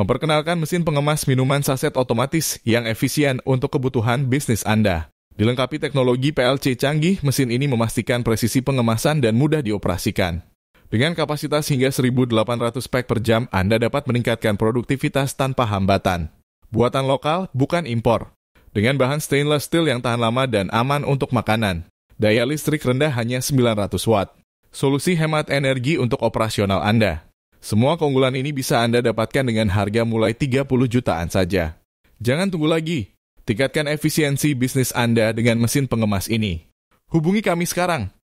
memperkenalkan mesin pengemas minuman saset otomatis yang efisien untuk kebutuhan bisnis Anda. Dilengkapi teknologi PLC canggih, mesin ini memastikan presisi pengemasan dan mudah dioperasikan. Dengan kapasitas hingga 1.800 pack per jam, Anda dapat meningkatkan produktivitas tanpa hambatan. Buatan lokal, bukan impor. Dengan bahan stainless steel yang tahan lama dan aman untuk makanan. Daya listrik rendah hanya 900 watt. Solusi hemat energi untuk operasional Anda. Semua keunggulan ini bisa Anda dapatkan dengan harga mulai 30 jutaan saja. Jangan tunggu lagi. Tingkatkan efisiensi bisnis Anda dengan mesin pengemas ini. Hubungi kami sekarang